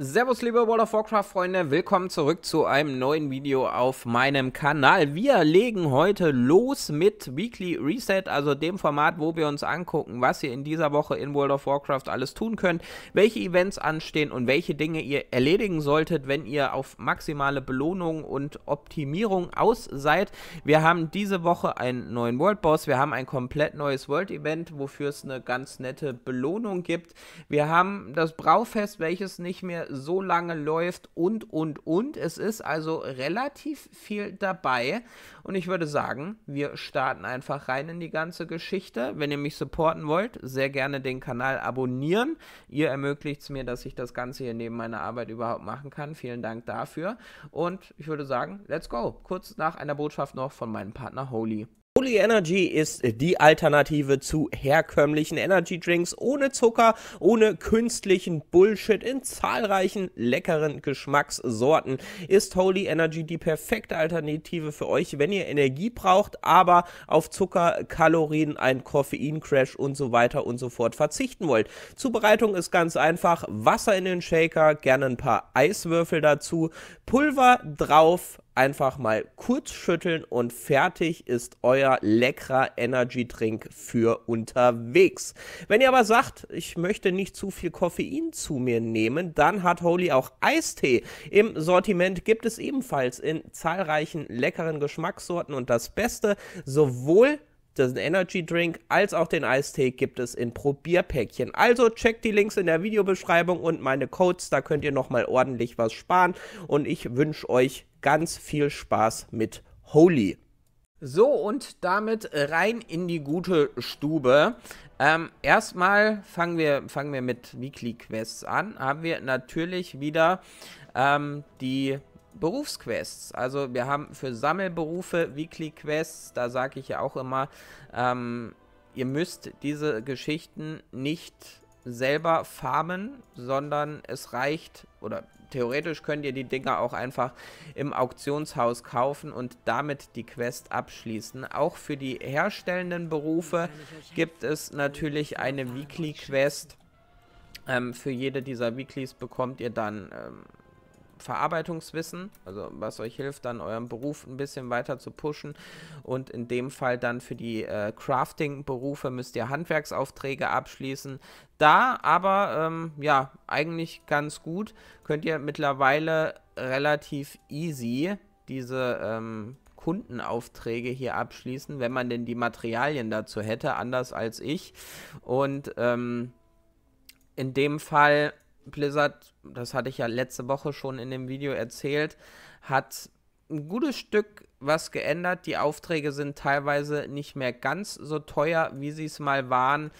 Servus liebe World of Warcraft Freunde, willkommen zurück zu einem neuen Video auf meinem Kanal. Wir legen heute los mit Weekly Reset, also dem Format, wo wir uns angucken, was ihr in dieser Woche in World of Warcraft alles tun könnt, welche Events anstehen und welche Dinge ihr erledigen solltet, wenn ihr auf maximale Belohnung und Optimierung aus seid. Wir haben diese Woche einen neuen World Boss, wir haben ein komplett neues World Event, wofür es eine ganz nette Belohnung gibt. Wir haben das Braufest, welches nicht mehr so lange läuft und, und, und. Es ist also relativ viel dabei. Und ich würde sagen, wir starten einfach rein in die ganze Geschichte. Wenn ihr mich supporten wollt, sehr gerne den Kanal abonnieren. Ihr ermöglicht es mir, dass ich das Ganze hier neben meiner Arbeit überhaupt machen kann. Vielen Dank dafür. Und ich würde sagen, let's go. Kurz nach einer Botschaft noch von meinem Partner Holy. Bully Energy ist die Alternative zu herkömmlichen Energy Drinks ohne Zucker, ohne künstlichen Bullshit in zahlreichen leckeren Geschmackssorten. Ist Holy Energy die perfekte Alternative für euch, wenn ihr Energie braucht, aber auf Zucker, Kalorien, einen Koffeincrash und so weiter und so fort verzichten wollt? Zubereitung ist ganz einfach. Wasser in den Shaker, gerne ein paar Eiswürfel dazu, Pulver drauf, einfach mal kurz schütteln und fertig ist euer leckerer Energy-Drink für unterwegs. Wenn ihr aber sagt, ich möchte nicht zu viel Koffein zu mir nehmen, dann hat Holy auch Eistee. Im Sortiment gibt es ebenfalls in zahlreichen leckeren Geschmackssorten und das Beste, sowohl diesen Energy Drink als auch den Eistee gibt es in Probierpäckchen. Also checkt die Links in der Videobeschreibung und meine Codes, da könnt ihr nochmal ordentlich was sparen. Und ich wünsche euch ganz viel Spaß mit Holy. So, und damit rein in die gute Stube. Ähm, erstmal fangen wir, fangen wir mit Weekly Quests an. Haben wir natürlich wieder ähm, die Berufsquests. Also wir haben für Sammelberufe Weekly Quests, da sage ich ja auch immer, ähm, ihr müsst diese Geschichten nicht selber farmen, sondern es reicht oder theoretisch könnt ihr die Dinger auch einfach im Auktionshaus kaufen und damit die Quest abschließen. Auch für die herstellenden Berufe gibt es natürlich eine Weekly Quest. Ähm, für jede dieser Weeklies bekommt ihr dann ähm, Verarbeitungswissen, also was euch hilft, dann euren Beruf ein bisschen weiter zu pushen. Und in dem Fall dann für die äh, Crafting-Berufe müsst ihr Handwerksaufträge abschließen. Da aber, ähm, ja, eigentlich ganz gut, könnt ihr mittlerweile relativ easy diese ähm, Kundenaufträge hier abschließen, wenn man denn die Materialien dazu hätte, anders als ich. Und ähm, in dem Fall Blizzard, das hatte ich ja letzte Woche schon in dem Video erzählt, hat ein gutes Stück was geändert. Die Aufträge sind teilweise nicht mehr ganz so teuer, wie sie es mal waren.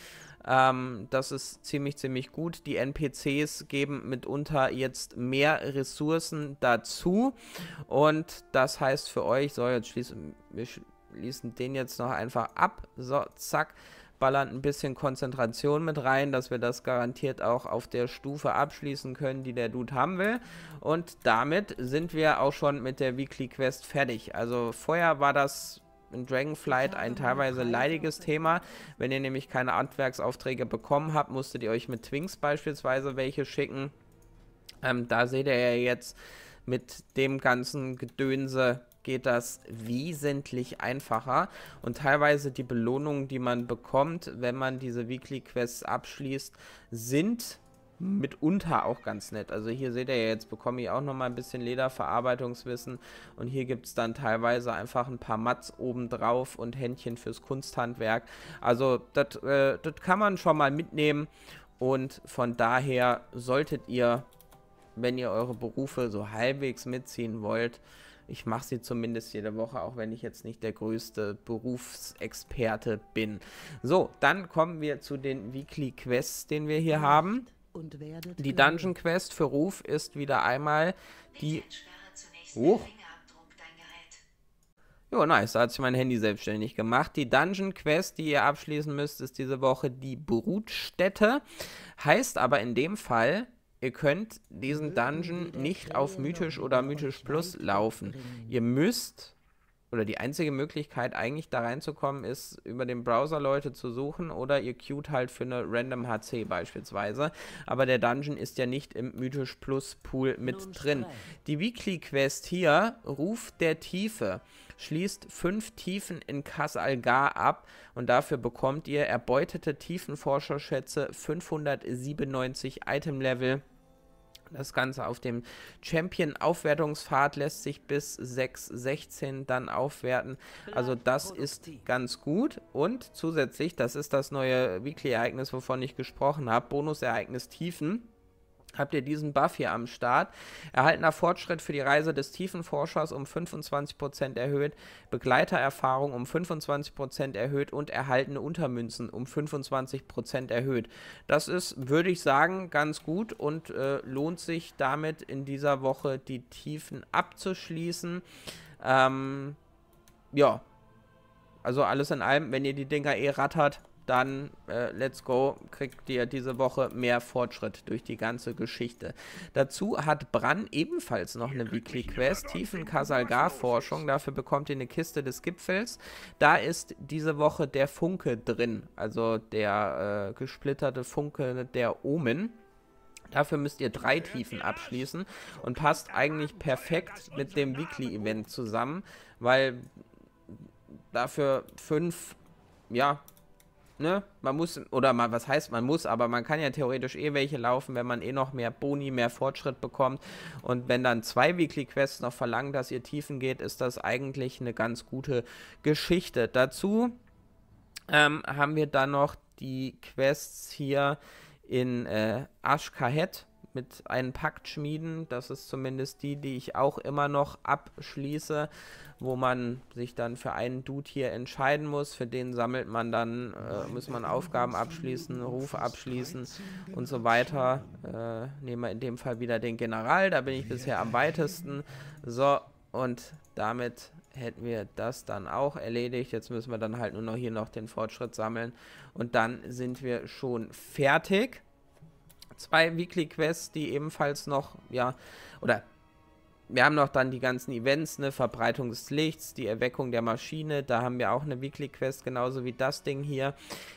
Ähm, das ist ziemlich, ziemlich gut. Die NPCs geben mitunter jetzt mehr Ressourcen dazu. Und das heißt für euch, so jetzt schließen wir schließen den jetzt noch einfach ab. So, zack ballert ein bisschen Konzentration mit rein, dass wir das garantiert auch auf der Stufe abschließen können, die der Dude haben will. Und damit sind wir auch schon mit der Weekly Quest fertig. Also vorher war das in Dragonflight ein teilweise leidiges Thema. Wenn ihr nämlich keine Handwerksaufträge bekommen habt, musstet ihr euch mit Twinks beispielsweise welche schicken. Ähm, da seht ihr ja jetzt mit dem ganzen Gedönse, geht das wesentlich einfacher. Und teilweise die Belohnungen, die man bekommt, wenn man diese Weekly Quests abschließt, sind mitunter auch ganz nett. Also hier seht ihr jetzt, bekomme ich auch noch mal ein bisschen Lederverarbeitungswissen und hier gibt es dann teilweise einfach ein paar Mats obendrauf und Händchen fürs Kunsthandwerk. Also das äh, kann man schon mal mitnehmen und von daher solltet ihr, wenn ihr eure Berufe so halbwegs mitziehen wollt, ich mache sie zumindest jede Woche, auch wenn ich jetzt nicht der größte Berufsexperte bin. So, dann kommen wir zu den Weekly Quests, den wir hier hm. haben. die Dungeon Quest für Ruf ist wieder einmal die... Oh. Jo, nice, da hat sich mein Handy selbstständig gemacht. Die Dungeon Quest, die ihr abschließen müsst, ist diese Woche die Brutstätte. Heißt aber in dem Fall, Ihr könnt diesen Dungeon nicht auf Mythisch oder Mythisch Plus laufen. Ihr müsst oder die einzige Möglichkeit eigentlich da reinzukommen ist, über den Browser Leute zu suchen oder ihr queued halt für eine Random HC beispielsweise. Aber der Dungeon ist ja nicht im Mythisch Plus Pool mit drin. Die Weekly Quest hier, Ruf der Tiefe, schließt fünf Tiefen in Kas Algar ab und dafür bekommt ihr erbeutete Tiefenforscherschätze 597 Item Level. Das Ganze auf dem Champion-Aufwertungspfad lässt sich bis 6,16 dann aufwerten. Also das ist ganz gut. Und zusätzlich, das ist das neue Weekly-Ereignis, wovon ich gesprochen habe, Bonus-Ereignis Tiefen habt ihr diesen Buff hier am Start. Erhaltener Fortschritt für die Reise des Tiefenforschers um 25% erhöht, Begleitererfahrung um 25% erhöht und erhaltene Untermünzen um 25% erhöht. Das ist, würde ich sagen, ganz gut und äh, lohnt sich damit in dieser Woche die Tiefen abzuschließen. Ähm, ja, also alles in allem, wenn ihr die Dinger eh rattert, dann äh, let's go, kriegt ihr diese Woche mehr Fortschritt durch die ganze Geschichte. Dazu hat Bran ebenfalls noch eine Weekly Quest, Tiefen Kasalgar Forschung, dafür bekommt ihr eine Kiste des Gipfels. Da ist diese Woche der Funke drin, also der äh, gesplitterte Funke der Omen. Dafür müsst ihr drei Tiefen abschließen und passt eigentlich perfekt mit dem Weekly-Event zusammen, weil dafür fünf, ja, ne, man muss, oder man, was heißt man muss, aber man kann ja theoretisch eh welche laufen, wenn man eh noch mehr Boni, mehr Fortschritt bekommt. Und wenn dann zwei Weekly Quests noch verlangen, dass ihr tiefen geht, ist das eigentlich eine ganz gute Geschichte. Dazu ähm, haben wir dann noch die Quests hier in äh, Ashkahet mit einem Pakt schmieden. Das ist zumindest die, die ich auch immer noch abschließe, wo man sich dann für einen Dude hier entscheiden muss. Für den sammelt man dann, äh, muss man Aufgaben abschließen, Ruf abschließen und so weiter. Äh, nehmen wir in dem Fall wieder den General, da bin ich bisher am weitesten. So, und damit hätten wir das dann auch erledigt. Jetzt müssen wir dann halt nur noch hier noch den Fortschritt sammeln. Und dann sind wir schon fertig zwei Weekly Quests, die ebenfalls noch, ja, oder wir haben noch dann die ganzen Events, ne, Verbreitung des Lichts, die Erweckung der Maschine, da haben wir auch eine Weekly Quest, genauso wie das Ding hier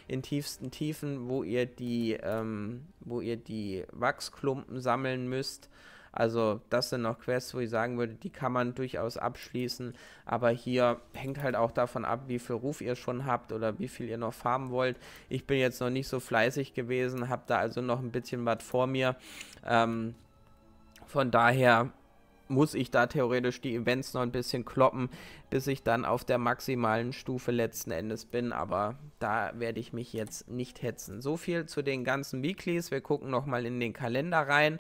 in tiefsten Tiefen, wo ihr die, ähm, wo ihr die Wachsklumpen sammeln müsst. Also das sind noch Quests, wo ich sagen würde, die kann man durchaus abschließen, aber hier hängt halt auch davon ab, wie viel Ruf ihr schon habt oder wie viel ihr noch farmen wollt. Ich bin jetzt noch nicht so fleißig gewesen, habe da also noch ein bisschen was vor mir. Ähm, von daher muss ich da theoretisch die Events noch ein bisschen kloppen, bis ich dann auf der maximalen Stufe letzten Endes bin. Aber da werde ich mich jetzt nicht hetzen. So viel zu den ganzen Weeklies. Wir gucken nochmal in den Kalender rein.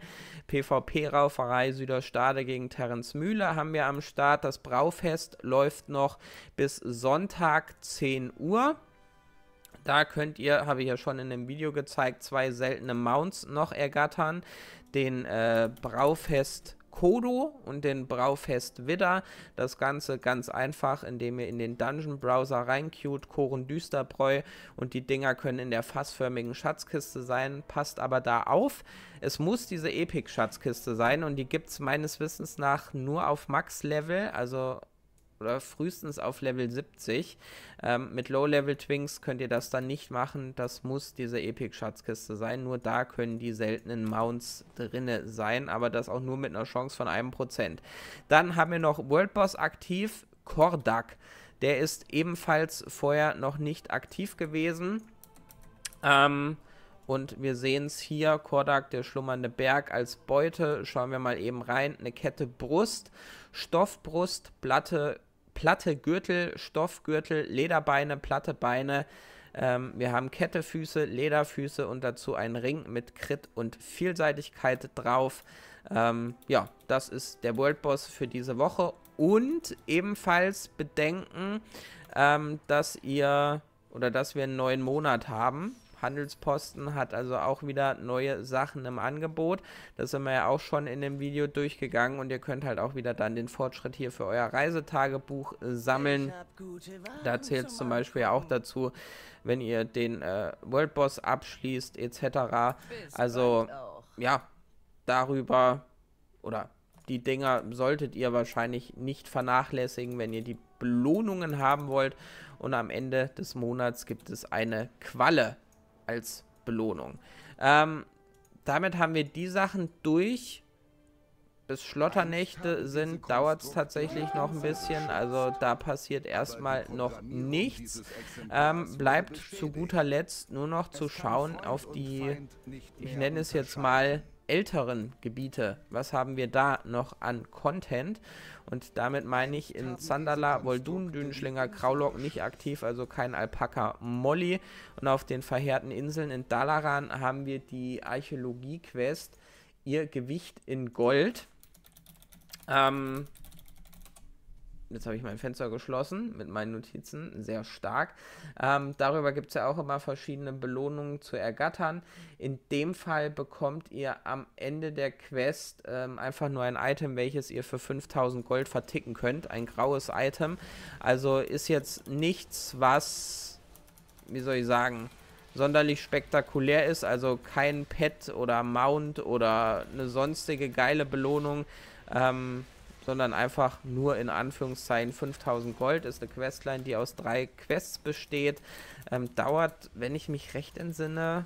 PvP-Rauferei Süderstade gegen Terence Mühle haben wir am Start. Das Braufest läuft noch bis Sonntag 10 Uhr. Da könnt ihr, habe ich ja schon in dem Video gezeigt, zwei seltene Mounts noch ergattern. Den äh, Braufest Kodo und den Braufest Widder. Das Ganze ganz einfach, indem ihr in den Dungeon Browser reincued, Koren Düsterbräu und die Dinger können in der fassförmigen Schatzkiste sein. Passt aber da auf, es muss diese Epic Schatzkiste sein und die gibt es meines Wissens nach nur auf Max Level, also oder frühestens auf Level 70. Ähm, mit Low-Level-Twinks könnt ihr das dann nicht machen. Das muss diese Epic-Schatzkiste sein. Nur da können die seltenen Mounts drinne sein, aber das auch nur mit einer Chance von einem Prozent. Dann haben wir noch World Boss aktiv, Kordak. Der ist ebenfalls vorher noch nicht aktiv gewesen. Ähm, und wir sehen es hier, Kordak, der schlummernde Berg als Beute. Schauen wir mal eben rein. Eine Kette Brust, Stoffbrust, Platte platte Gürtel, Stoffgürtel, Lederbeine, platte Beine. Ähm, wir haben Kettefüße, Lederfüße und dazu einen Ring mit Crit und Vielseitigkeit drauf. Ähm, ja, das ist der World Boss für diese Woche. Und ebenfalls bedenken, ähm, dass ihr oder dass wir einen neuen Monat haben. Handelsposten hat also auch wieder neue Sachen im Angebot. Das sind wir ja auch schon in dem Video durchgegangen und ihr könnt halt auch wieder dann den Fortschritt hier für euer Reisetagebuch äh, sammeln. Da zählt es zum Beispiel auch dazu, wenn ihr den äh, World Boss abschließt etc. Also ja, darüber oder die Dinger solltet ihr wahrscheinlich nicht vernachlässigen, wenn ihr die Belohnungen haben wollt. Und am Ende des Monats gibt es eine Qualle als Belohnung. Ähm, damit haben wir die Sachen durch. Bis Schlotternächte sind, dauert es tatsächlich noch ein bisschen. Also da passiert erstmal noch nichts. Ähm, bleibt zu guter Letzt nur noch zu schauen auf die, ich nenne es jetzt mal, älteren Gebiete. Was haben wir da noch an Content? Und damit meine ich in Zandala, Voldun, Dünenschlinger, Kraulok nicht aktiv, also kein Alpaka Molly. Und auf den verheerten Inseln in Dalaran haben wir die Archäologie-Quest Ihr Gewicht in Gold. Ähm, jetzt habe ich mein Fenster geschlossen mit meinen Notizen, sehr stark. Ähm, darüber gibt es ja auch immer verschiedene Belohnungen zu ergattern. In dem Fall bekommt ihr am Ende der Quest ähm, einfach nur ein Item, welches ihr für 5000 Gold verticken könnt. Ein graues Item. Also ist jetzt nichts, was, wie soll ich sagen, sonderlich spektakulär ist. Also kein Pet oder Mount oder eine sonstige geile Belohnung. Ähm, sondern einfach nur in Anführungszeichen 5000 Gold ist eine Questline, die aus drei Quests besteht. Ähm, dauert, wenn ich mich recht entsinne,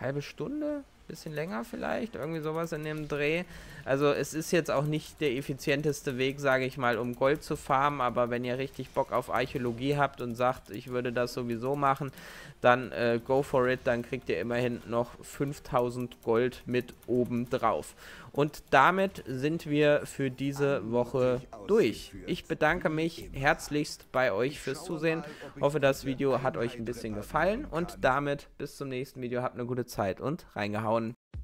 halbe Stunde? bisschen länger vielleicht, irgendwie sowas in dem Dreh. Also es ist jetzt auch nicht der effizienteste Weg, sage ich mal, um Gold zu farmen, aber wenn ihr richtig Bock auf Archäologie habt und sagt, ich würde das sowieso machen, dann äh, go for it, dann kriegt ihr immerhin noch 5000 Gold mit oben drauf. Und damit sind wir für diese Woche durch. Ich bedanke mich herzlichst bei euch fürs Zusehen. Hoffe, das Video hat euch ein bisschen gefallen und damit bis zum nächsten Video. Habt eine gute Zeit und reingehauen. on